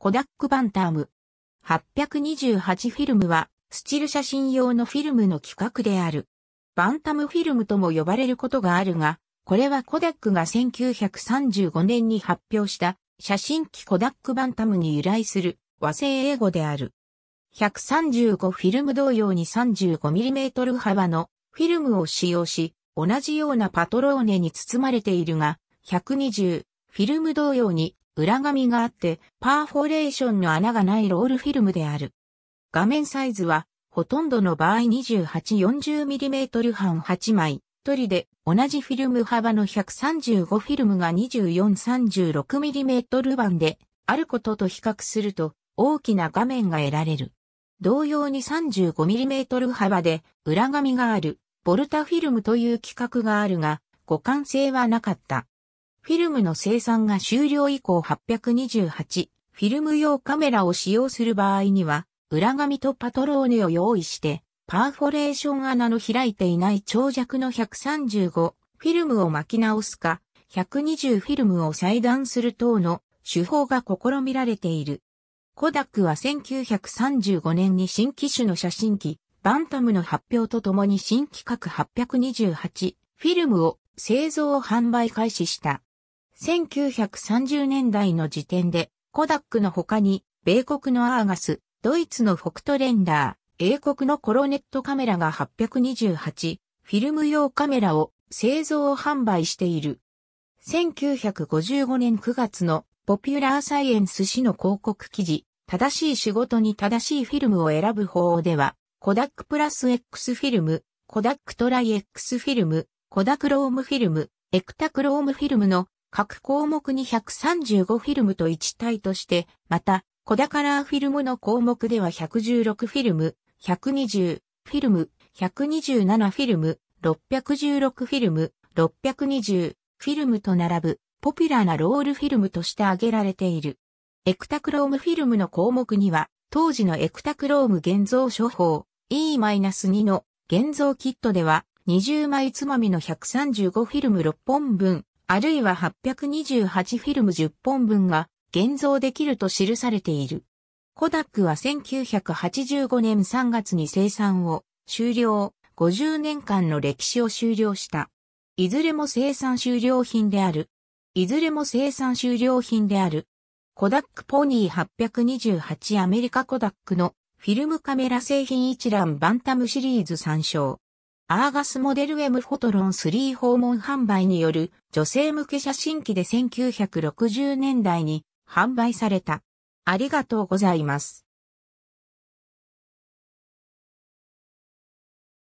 コダックバンターム。828フィルムは、スチル写真用のフィルムの規格である。バンタムフィルムとも呼ばれることがあるが、これはコダックが1935年に発表した写真機コダックバンタムに由来する和製英語である。135フィルム同様に 35mm 幅のフィルムを使用し、同じようなパトローネに包まれているが、120、フィルム同様に裏紙があって、パーフォレーションの穴がないロールフィルムである。画面サイズは、ほとんどの場合 2840mm 半8枚、一人で同じフィルム幅の135フィルムが 2436mm 版であることと比較すると大きな画面が得られる。同様に 35mm 幅で裏紙があるボルタフィルムという規格があるが互換性はなかった。フィルムの生産が終了以降828、フィルム用カメラを使用する場合には、裏紙とパトローネを用意して、パーフォレーション穴の開いていない長尺の135フィルムを巻き直すか、120フィルムを裁断する等の手法が試みられている。コダックは1935年に新機種の写真機、バンタムの発表とともに新規格828フィルムを製造販売開始した。1930年代の時点で、コダックの他に、米国のアーガス、ドイツのフォクトレンダー、英国のコロネットカメラが828、フィルム用カメラを製造販売している。1955年9月のポピュラーサイエンス誌の広告記事、正しい仕事に正しいフィルムを選ぶ方では、コダックプラス X フィルム、コダックトライ X フィルム、コダクロームフィルム、エクタクロームフィルムの各項目に135フィルムと一体として、また、小ダカラーフィルムの項目では116フィルム、120フィルム、127フィルム、616フィルム、620フィルムと並ぶ、ポピュラーなロールフィルムとして挙げられている。エクタクロームフィルムの項目には、当時のエクタクローム現像処方 E-2 の現像キットでは、20枚つまみの135フィルム6本分、あるいは828フィルム10本分が現像できると記されている。コダックは1985年3月に生産を終了、50年間の歴史を終了した。いずれも生産終了品である。いずれも生産終了品である。コダックポニー828アメリカコダックのフィルムカメラ製品一覧バンタムシリーズ参照。アーガスモデル M フォトロン3訪問販売による女性向け写真機で1960年代に販売された。ありがとうございます。